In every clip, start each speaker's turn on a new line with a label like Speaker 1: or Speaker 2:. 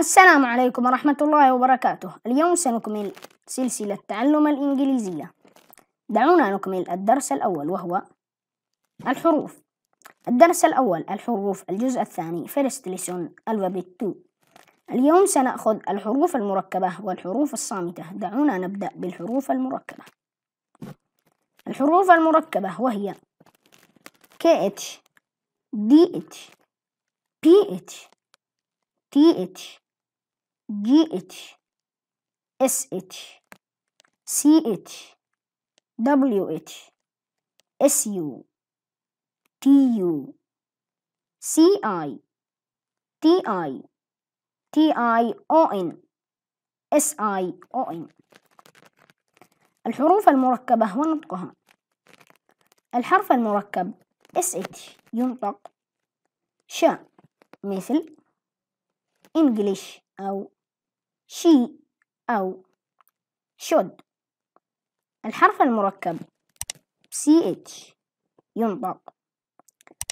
Speaker 1: السلام عليكم ورحمة الله وبركاته اليوم سنكمل سلسلة تعلم الإنجليزية دعونا نكمل الدرس الأول وهو الحروف الدرس الأول الحروف الجزء الثاني First Lesson Alphabet 2 اليوم سنأخذ الحروف المركبة والحروف الصامتة دعونا نبدأ بالحروف المركبة الحروف المركبة وهي KH DH PH TH جي اتش اس اتش سي اتش دبليو اتش اس يو تي يو سي اي تي اي تي اي او ان اس اي او ان الحروف المركبة ونطقها الحرف المركب SH ينطق شاء مثل English أو شي أو should الحرف المركب ch ينطق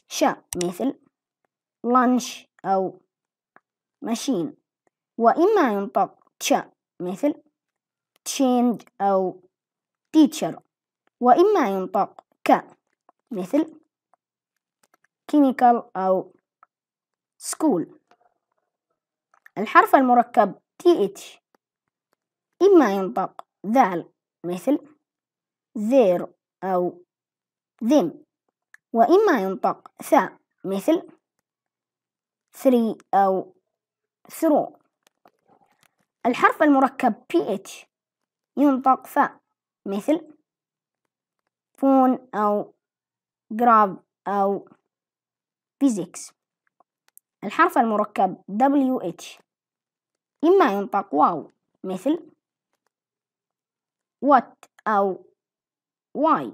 Speaker 1: شا مثل lunch أو machine وإما ينطق تشا مثل change أو teacher وإما ينطق ك مثل chemical أو school الحرف المركب th إما ينطق ذال مثل زير أو ذم وإما ينطق ثاء مثل three أو through الحرف المركب ph ينطق فاء مثل فون أو جراب أو فيزيكس الحرف المركب WH إما ينطق واو مثل what أو why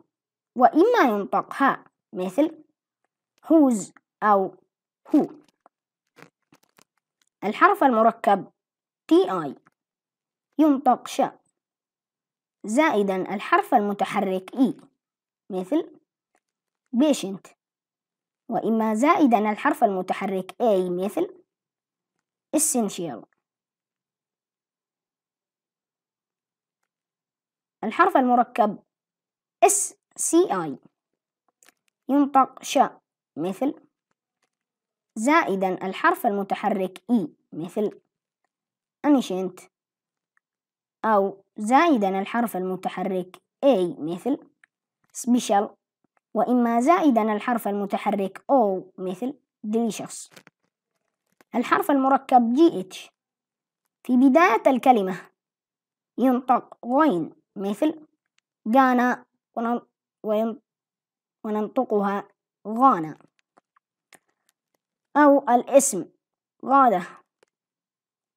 Speaker 1: وإما ينطق ها مثل whose أو who الحرف المركب ti ينطق ش زائدا الحرف المتحرك اي e مثل patient وإما زائدا الحرف المتحرك a مثل essential الحرف المركب اس سي اي ينطق شاء مثل زائدا الحرف المتحرك اي e مثل أنيشنت أو زائدا الحرف المتحرك A مثل special وإما زائدا الحرف المتحرك O مثل delicious الحرف المركب GH في بداية الكلمة ينطق غين مثل جانا وننطقها غانا أو الاسم غادة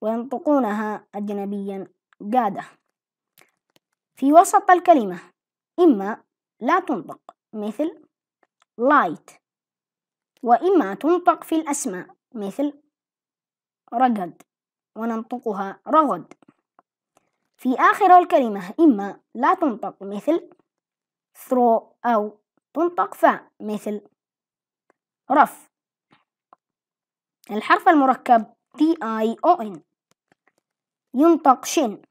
Speaker 1: وينطقونها أجنبيا جادة في وسط الكلمة إما لا تنطق مثل لايت وإما تنطق في الأسماء مثل رجد وننطقها رغد في آخر الكلمة إما لا تنطق مثل throw أو تنطق فا مثل رف الحرف المركب T I O N ينطق شن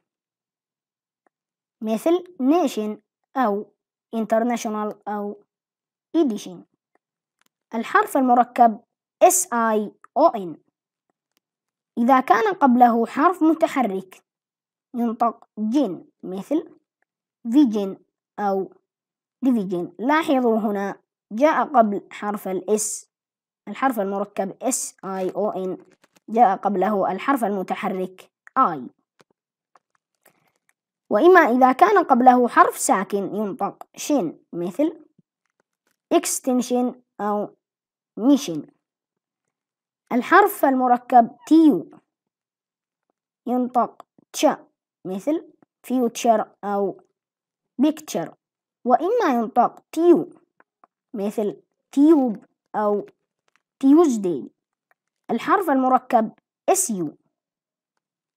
Speaker 1: مثل نيشن أو international أو edition الحرف المركب S I O N إذا كان قبله حرف متحرك ينطق جين مثل فيجين أو ديفيجين لاحظوا هنا جاء قبل حرف الاس الحرف المركب اس اي او ان جاء قبله الحرف المتحرك اي وإما إذا كان قبله حرف ساكن ينطق شين مثل extension أو mission الحرف المركب تيو ينطق تشا مثل future أو picture وإما ينطق تيو مثل تيوب أو تيوزدي الحرف المركب SU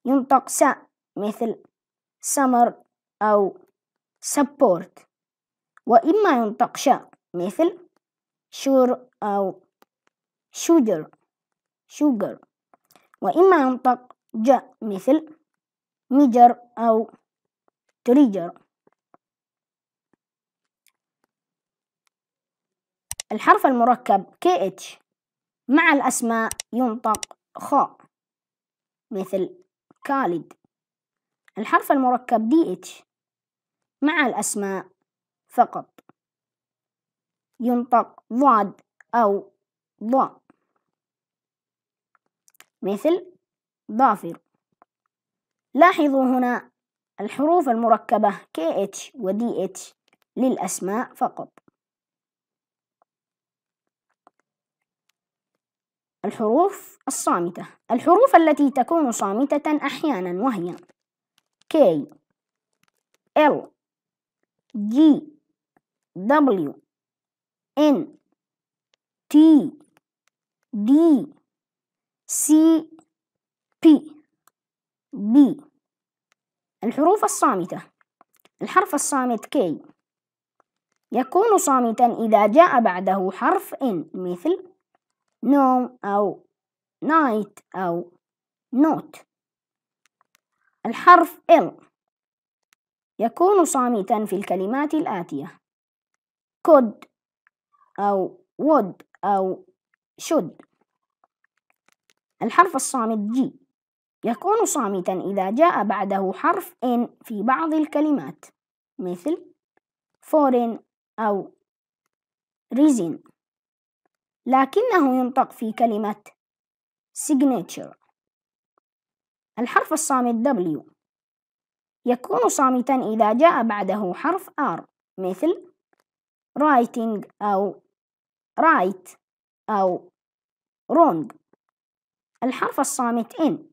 Speaker 1: ينطق س مثل summer أو support وإما ينطق ش مثل sure أو sugar شوجر وإما ينطق ج مثل ميجر أو تريجر الحرف المركب KH مع الأسماء ينطق خاء مثل كالد الحرف المركب DH مع الأسماء فقط ينطق ضاد أو ضاء مثل ضافر لاحظوا هنا الحروف المركبة KH و DH للأسماء فقط الحروف الصامتة الحروف التي تكون صامتة أحيانا وهي K L G W N T D C P ب الحروف الصامتة الحرف الصامت كي يكون صامتا إذا جاء بعده حرف إن مثل نوم أو نايت أو نوت الحرف إل يكون صامتا في الكلمات الآتية كود أو Would أو شد الحرف الصامت جي يكون صامتا إذا جاء بعده حرف إن في بعض الكلمات مثل فورين أو ريزين لكنه ينطق في كلمة signature الحرف الصامت W يكون صامتا إذا جاء بعده حرف R مثل writing أو right أو wrong الحرف الصامت N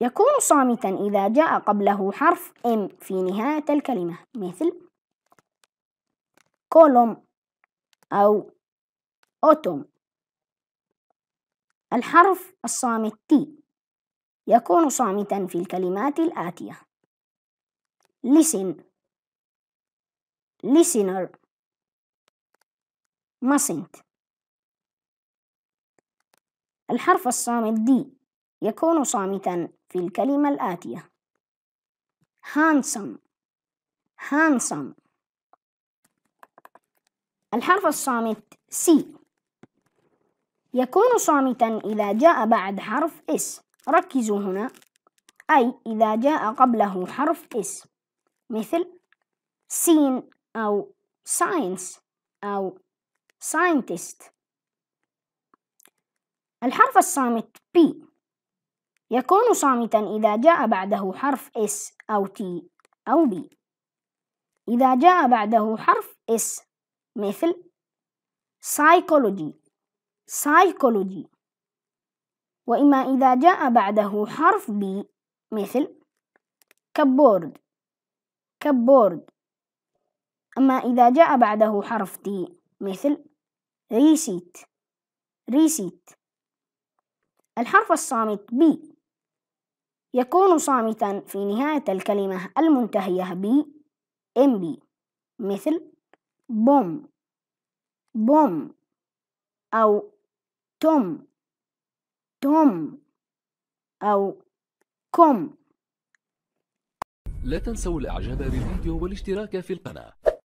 Speaker 1: يكون صامتا إذا جاء قبله حرف إم في نهاية الكلمة مثل كولوم أو أوتوم الحرف الصامت تي يكون صامتا في الكلمات الآتية listen listener mustn't الحرف الصامت دي يكون صامتا في الكلمة الآتية handsome handsome الحرف الصامت سي يكون صامتا إذا جاء بعد حرف اس ركزوا هنا أي إذا جاء قبله حرف اس مثل سين أو ساينس أو scientist الحرف الصامت بي يكون صامتا إذا جاء بعده حرف S أو T أو B إذا جاء بعده حرف S مثل psychology psychology وإما إذا جاء بعده حرف B مثل كبورد كبورد أما إذا جاء بعده حرف T مثل ريسيت ريسيت الحرف الصامت B يكون صامتا في نهاية الكلمة المنتهية ب بي مثل بوم بوم أو توم توم أو كوم لا تنسوا الإعجاب بالفيديو والاشتراك في القناة